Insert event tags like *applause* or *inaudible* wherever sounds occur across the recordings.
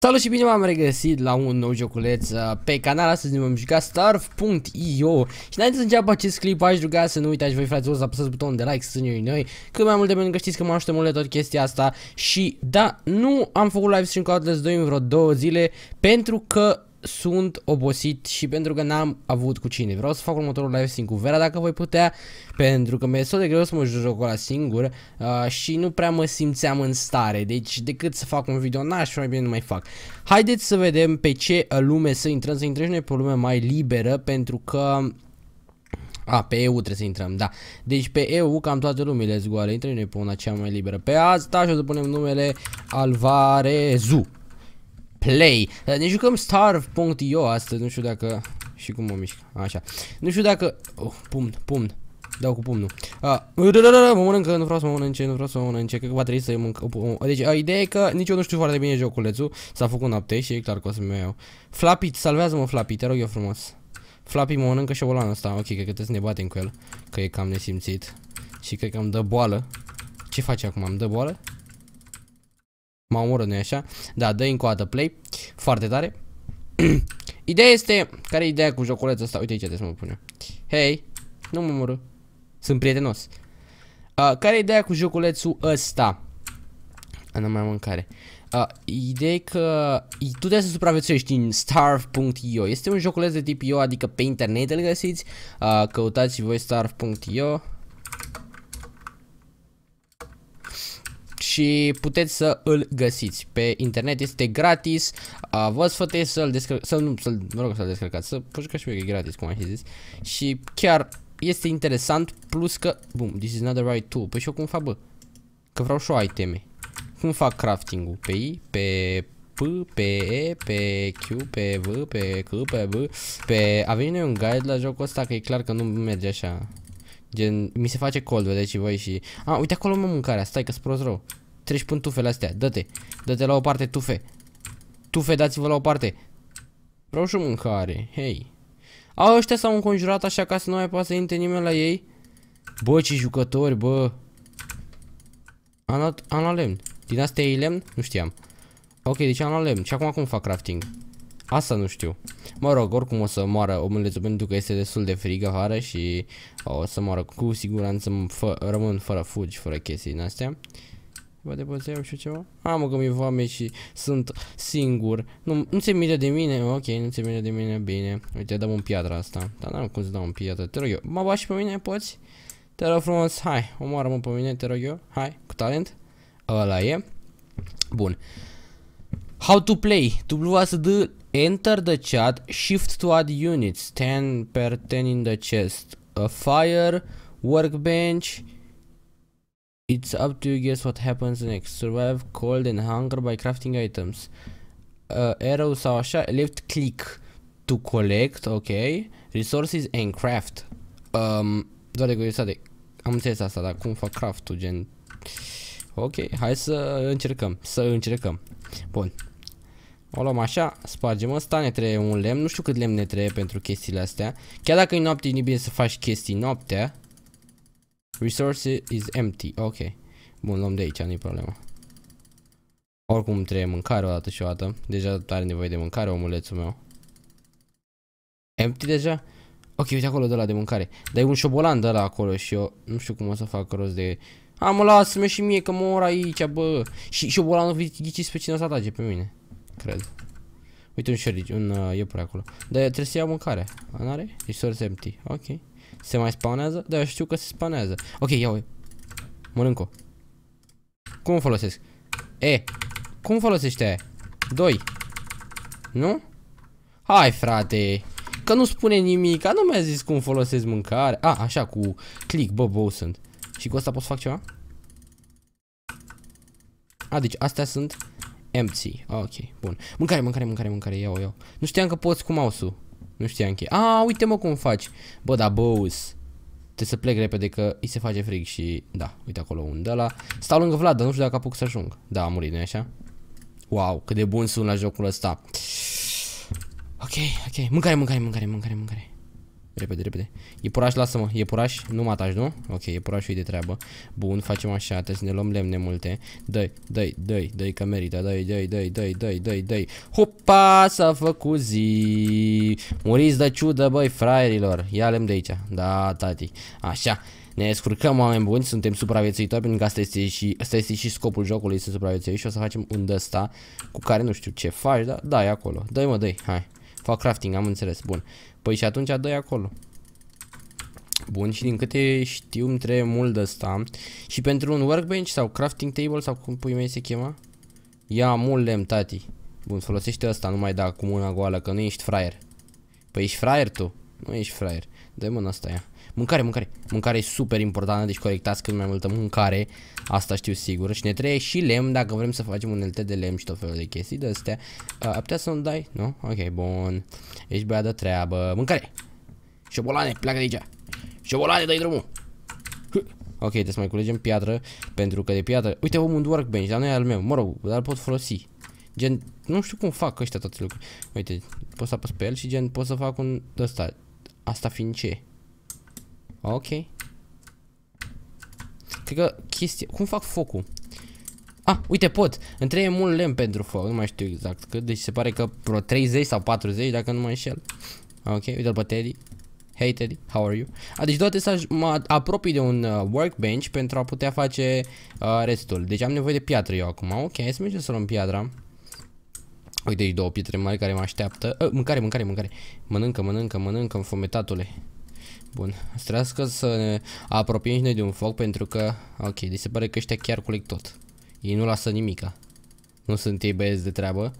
Salut și bine m-am regăsit la un nou joculeț uh, pe canal, astăzi ne vom juca Starf.io Și înainte să înceapă acest clip aș ruga să nu uitați voi o să apăsați butonul de like, să ne noi Cât mai multe pentru că știți că mă aștept mult de tot chestia asta Și da, nu am făcut live stream cu Atlas 2 în vreo două zile Pentru că sunt obosit și pentru că n-am avut cu cine. Vreau să fac următorul live singur cu Vera dacă voi putea, pentru că mi-e destul de greu să mă joc la singur uh, și nu prea mă simțeam în stare. Deci decât să fac un video n-aș mai bine nu mai fac. Haideți să vedem pe ce lume să intrăm, să intrăm noi pe o lume mai liberă, pentru că a, pe EU trebuie să intrăm, da. Deci pe EU cam toate lumile zgoare, Intră noi pe una cea mai liberă. Pe asta și o să punem numele Alvarezu play. Eh, ne jucăm starve.io astăzi, nu știu dacă... Și cum mă mișc, așa. Nu știu dacă... Oh, pumn, pumn. Dau cu pumnul. A, mă mănâncă, nu vreau să mă mănânce, nu vreau să mă mănânce, că va trebui să-i Deci, a, ideea e că nici eu nu știu foarte bine joculețul. S-a făcut noapte și e clar că o să-mi iau. Flapit, salvează-mă, Flapit, te rog eu frumos. Flapit mă mănâncă și obolanul ăsta. Ok, cred că trebuie să ne batem cu el. Că e cam nesimțit. Și cred că am dă boală. Ce face acum? am dă boală? Mă omoră, nu-i așa? Da, dă încă o dată play. Foarte tare. *clears throat* ideea este... care e ideea cu joculețul ăsta? Uite aici de să mă pune. Hei, nu mă omoră. Sunt prietenos. Uh, care e ideea cu joculețul ăsta? A, nu mai am mâncare. Uh, ideea e că tu trebuie să supraviețuiești din starve.io. Este un joculeț de tip IO, adică pe internet îl găsiți. Uh, căutați voi starve.io. și puteți să îl găsiți pe internet, este gratis, uh, vă sfătuiesc să-l descărcați, să nu, să-l, mă rog, să-l descărcați, să jucați și că e gratis, cum ai zis, și chiar este interesant, plus că, bum, this is not the right tool, păi și eu cum fac, bă, că vreau și o iteme, cum fac crafting-ul, pe I, pe P, pe E, pe Q, pe V, pe C, pe B, pe... A venit un guide la jocul ăsta, că e clar că nu merge așa. Gen, mi se face cold, vedeți și voi și... A, uite acolo mă mâncarea, stai că-s prost rău treci până tufele astea. Dă-te. Dă-te la o parte, tufe. Tufe, dați-vă la o parte. Vreau și mâncare. Hei. A, ăștia s-au înconjurat așa ca să nu mai poate să intre nimeni la ei. Bă, ce jucători, bă. Am luat, am luat lemn. Din astea e lemn? Nu știam. Ok, deci am luat lemn. Și acum cum fac crafting? Asta nu știu. Mă rog, oricum o să moară omulețul pentru că este destul de frig afară și o să moară cu siguranță fă, rămân fără fugi, fără chestii din astea. Ceva de băzeu și ceva? Amă că mi-e foame și sunt singur. Nu, nu se mire de mine? Ok, nu se mire de mine, bine. Uite, dăm un piatra asta. Dar n-am cum să dau un piatră, te rog eu. Mă bași pe mine, poți? Te rog frumos, hai, omoară-mă pe mine, te rog eu. Hai, cu talent. Ăla e. Bun. How to play. W să dă enter the chat, shift to add units, 10 per 10 in the chest. A fire, workbench, It's up to you guess what happens next. Survive cold and hunger by crafting items. Uh, arrow sau așa, left click to collect, ok. Resources and craft. Um, doar de curiozitate, am înțeles asta, dar cum fac craft-ul, gen... Ok, hai să încercăm, să încercăm. Bun. O luăm așa, spargem ăsta, ne trebuie un lemn, nu știu cât lemn ne trebuie pentru chestiile astea. Chiar dacă e noapte, e bine să faci chestii noaptea. Resource is empty. Ok. Bun, luăm de aici, nu-i problema. Oricum trebuie mâncare o dată și o dată. Deja are nevoie de mâncare omulețul meu. Empty deja? Ok, uite acolo de la de mâncare. Dar e un șobolan de la acolo și eu nu știu cum o să fac rost de... Am mă, lasă-mă și mie că mor aici, bă. Și șobolanul ghiciți pe cine o să atage pe mine. Cred. Uite un șorici, un uh, iepure acolo. Dar trebuie să iau mâncare. are Resource empty. Ok. Se mai spawnează? Da, știu că se spawnează. Ok, iau. Mănânc-o. Cum o folosesc? E, cum folosește aia? Doi. Nu? Hai, frate. Că nu spune nimic. A, nu mi-a zis cum folosesc mâncare. A, așa, cu click, bă, bă, sunt. Și cu asta pot să fac ceva? A, deci astea sunt empty. Ok, bun. Mâncare, mâncare, mâncare, mâncare. Iau, iau. Nu știam că poți cu mouse-ul. Nu știam cheia. A, uite mă cum faci. Bă, da, Bows. Te să plec repede că îi se face frig și... Da, uite acolo unde la. Stau lângă Vlad, dar nu știu dacă apuc să ajung. Da, am murit, nu așa? Wow, cât de bun sunt la jocul ăsta. Ok, ok. Mâncare, mâncare, mâncare, mâncare, mâncare. Repede, repede. Iepuraș, lasă-mă. Iepuraș, nu mă ataci, nu? Ok, iepurașul e de treabă. Bun, facem așa, trebuie să ne luăm lemne multe. Dă-i, dă-i, dă-i, dă-i că merită. Dă-i, dă-i, dă-i, dă-i, dă-i, dă-i, dă-i. Hopa, s-a făcut zi. Muriți de ciudă, băi, fraierilor. Ia lemn de aici. Da, tati. Așa. Ne scurcăm oameni buni, suntem supraviețuitori pentru că asta este și, asta este și scopul jocului să supraviețuiești și o să facem un dăsta cu care nu știu ce faci, dar da, e acolo. Dă-i mă, dă-i, hai. Fac crafting, am înțeles, bun. Păi și atunci dă acolo. Bun, și din câte știu îmi trebuie mult de asta. Și pentru un workbench sau crafting table sau cum pui mai se chema? Ia mult lemn, tati. Bun, folosește asta, nu mai da cu mâna goală, că nu ești fraier. Păi ești fraier tu, nu ești fraier. Dă mâna asta ia. Mâncare, mâncare. Mâncare e super importantă, deci colectați cât mai multă mâncare. Asta știu sigur. Și ne trebuie și lemn dacă vrem să facem LT de lemn și tot felul de chestii de astea. Uh, putea să nu dai? Nu? Ok, bun. Ești băiat de treabă. Mâncare! Șobolane, pleacă de aici. Șobolane, dai drumul. Ok, trebuie să mai culegem piatră Pentru că de piatră... Uite, am un workbench, dar nu e al meu Mă rog, dar pot folosi Gen, nu știu cum fac ăștia toate lucruri Uite, pot să apăs pe el și gen pot să fac un ăsta Asta fiind ce? Ah, ok. Cred că chestia... Cum fac focul? Ah, uite, pot. Îmi trebuie mult lemn pentru foc. Nu mai știu exact cât. Deci se pare că pro 30 sau 40, dacă nu mă înșel. Ah, ok, uite-l pe Teddy. Hey Teddy, how are you? A, ah, deci doar să mă apropii de un uh, workbench pentru a putea face uh, restul. Deci am nevoie de piatră eu acum. Ok, hai să mergem să luăm piatra. Uite aici două pietre mari care mă așteaptă. Uh, mâncare, mâncare, mâncare. Mănâncă, mănâncă, mănâncă, înfometatule. Bun, trebuie să ne apropiem și noi de un foc pentru că... Ok, de se pare că ăștia chiar culeg tot. Ei nu lasă nimica. Nu sunt ei băieți de treabă.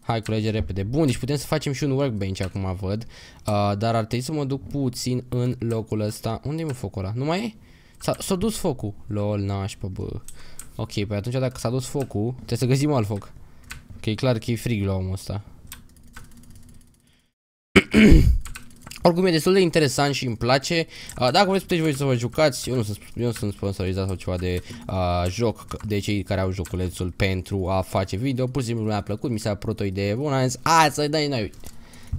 Hai, culege repede. Bun, deci putem să facem și un workbench acum, văd. Uh, dar ar trebui să mă duc puțin în locul ăsta. Unde e mă focul ăla? Nu mai e? S-a dus focul. Lol, nașpa, bă. Ok, păi atunci dacă s-a dus focul, trebuie să găsim alt foc. Că e clar că e frig la omul ăsta. Oricum e destul de interesant și îmi place uh, Dacă vreți puteți voi să vă jucați Eu nu sunt, eu nu sunt sponsorizat sau ceva de uh, joc De cei care au joculețul pentru a face video Pur și simplu mi-a plăcut, mi s-a apărut o idee bună Am zis, hai să-i dai noi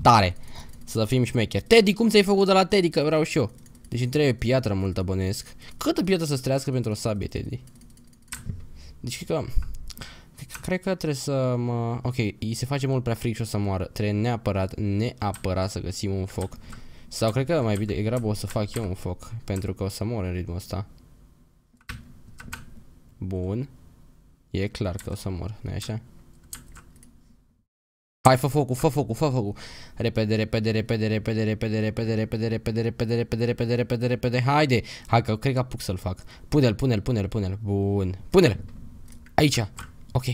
Tare Să fim șmecheri Teddy, cum ți-ai făcut de la Teddy? Că vreau și eu Deci îmi trebuie piatră multă bănesc Câtă piatră să ți pentru o sabie, Teddy? Deci cred că Cred că trebuie să mă... Ok, îi se face mult prea fric și o să moară. Trebuie neapărat, neapărat să găsim un foc. Sau cred că mai bine grabă o să fac eu un foc. Pentru că o să mor în ritmul ăsta. Bun. E clar că o să mor, nu așa? Hai, fă focul, fă focul, fă focul. Repede, repede, repede, repede, repede, repede, repede, repede, repede, repede, repede, repede, repede, haide. Hai că cred că apuc să-l fac. Pune-l, pune-l, pune-l, pune-l. Bun. Pune-l. Aici. Ok.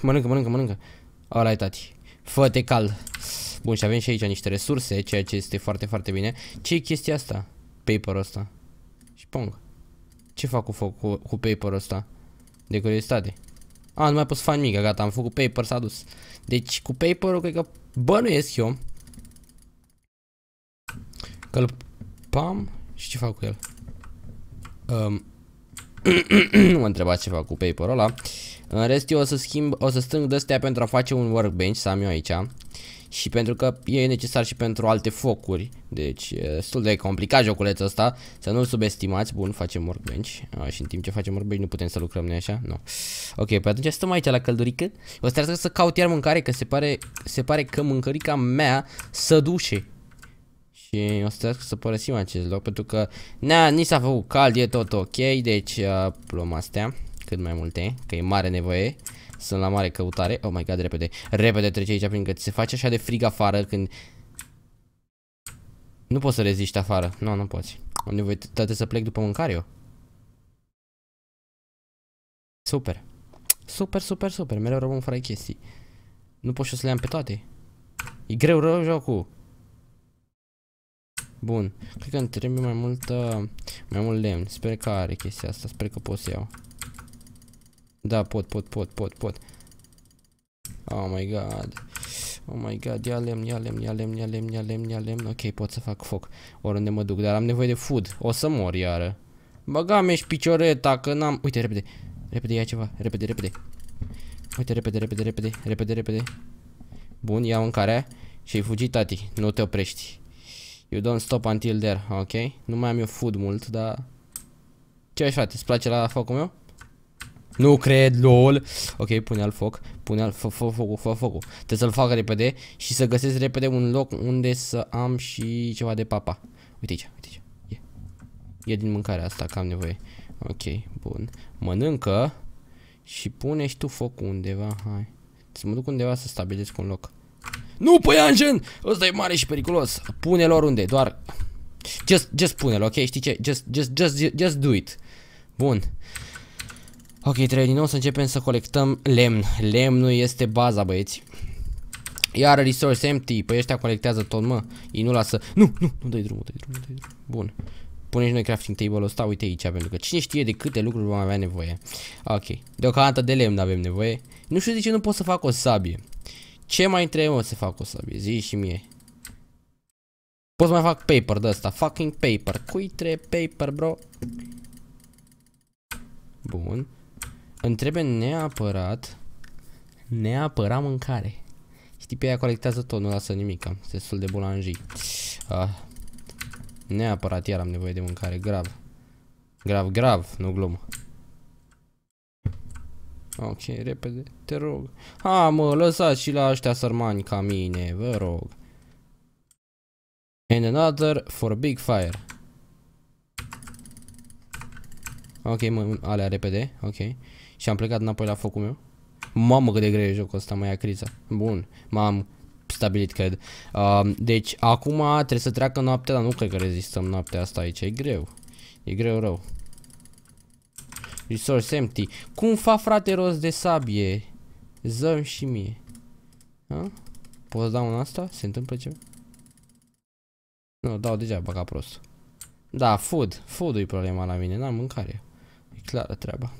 Mănâncă, mănâncă, mănâncă. Ăla e tati. Fă-te cald. Bun, și avem și aici niște resurse, ceea ce este foarte, foarte bine. ce e chestia asta? Paperul ăsta. Și pong. Ce fac cu, cu, cu paperul ăsta? De curiozitate. A, nu mai pot să fac nimic, gata, am făcut paper, s-a dus. Deci cu paperul cred că bănuiesc eu. Că-l pam și ce fac cu el? Um, *clears throat* mă întreba ceva cu paperul ăla. În rest eu o să schimb, o să strâng de pentru a face un workbench, să am eu aici. Și pentru că e necesar și pentru alte focuri. Deci e destul de complicat joculețul ăsta. Să nu-l subestimați. Bun, facem workbench. A, și în timp ce facem workbench nu putem să lucrăm noi așa? Nu. Ok, pe atunci stăm aici la căldurică. O să trebuie să caut iar mâncare că se pare, se pare că mâncărica mea să duce. Și o să trebuie să părăsim acest loc pentru că ne-a, ni s-a făcut cald, e tot ok, deci uh, luăm astea cât mai multe, că e mare nevoie. Sunt la mare căutare. Oh my god, repede. Repede trece aici prin că se face așa de frig afară când... Nu poți să reziști afară. Nu, nu poți. Am nevoie trebuie să plec după mâncare eu. Super. Super, super, super. Mereu rămân fără chestii. Nu pot să le am pe toate. E greu rău jocul. Bun. Cred că îmi trebuie mai mult, mai mult lemn. Sper că are chestia asta. Sper că pot să iau. Da, pot, pot, pot, pot, pot. Oh my god. Oh my god, ia lemn, ia lemn, ia lemn, ia lemn, ia lemn, ia lemn. Ok, pot să fac foc. Oriunde mă duc, dar am nevoie de food. O să mor iară. Băga și picioreta, că n-am... Uite, repede. Repede, ia ceva. Repede, repede. Uite, repede, repede, repede, repede, repede. Bun, ia mâncarea și-ai fugit, tati. Nu te oprești. You don't stop until there, ok? Nu mai am eu food mult, dar... Ce ai frate, îți place la focul meu? Nu cred, lol Ok, pune al foc Pune al foc, foc, focul, foc, focul Trebuie să-l fac repede și să găsesc repede un loc unde să am și ceva de papa Uite aici, uite aici E, e din mâncarea asta, că am nevoie Ok, bun Mănâncă Și pune și tu focul undeva, hai Să mă duc undeva să stabilesc un loc nu, păianjen, ăsta e mare și periculos. Pune-l oriunde, doar... Just, just pune-l, ok? Știi ce? Just, just, just, just do it. Bun. Ok, trebuie din nou să începem să colectăm lemn. Lemnul este baza, băieți. Iar resource empty, păi ăștia colectează tot, mă. Ei nu lasă. Nu, nu, nu dai drumul, dai drumul, dai drumul. Bun. Pune și noi crafting table-ul ăsta, uite aici, pentru că cine știe de câte lucruri vom avea nevoie. Ok, deocamdată de lemn avem nevoie. Nu știu de ce nu pot să fac o sabie. Ce mai trebuie mă să fac o sabie? Zii și mie. Pot mai fac paper de asta. Fucking paper. Cui trebuie paper, bro? Bun. Îmi trebuie neapărat neapărat mâncare. Știi, pe ea colectează tot, nu lasă nimic. Am destul de bulanjii. Ah. Neapărat iar am nevoie de mâncare. Grav. Grav, grav. Nu glumă. Ok, repede, te rog. Ha, mă, lăsați și la ăștia sărmani ca mine, vă rog. And another for big fire. Ok, mă, alea repede, ok. Și am plecat înapoi la focul meu. Mamă cât de greu e jocul ăsta, mai ia criza. Bun, m-am stabilit, cred. Uh, deci, acum trebuie să treacă noaptea, dar nu cred că rezistăm noaptea asta aici, e greu. E greu rău. Resource empty. Cum fa frate rost de sabie? Zăm și mie. Ha? Poți da un asta? Se întâmplă ceva? Nu, dau deja. băga prost. Da, food. Food e problema la mine, n-am mâncare. E clară treaba.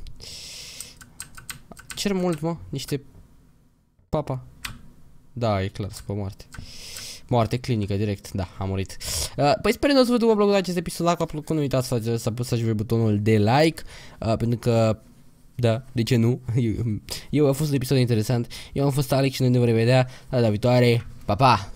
Cer mult, mă, niște... Papa. Da, e clar, sunt pe moarte. Moarte clinică, direct. Da, a murit. Uh, păi sper că să vă plăcut acest episod, dacă a plăcut nu uitați să, să apăsați butonul de like, uh, pentru că da, de ce nu? *laughs* Eu, eu a fost un episod interesant. Eu am fost Alex și noi ne vom revedea la data viitoare. Pa, pa!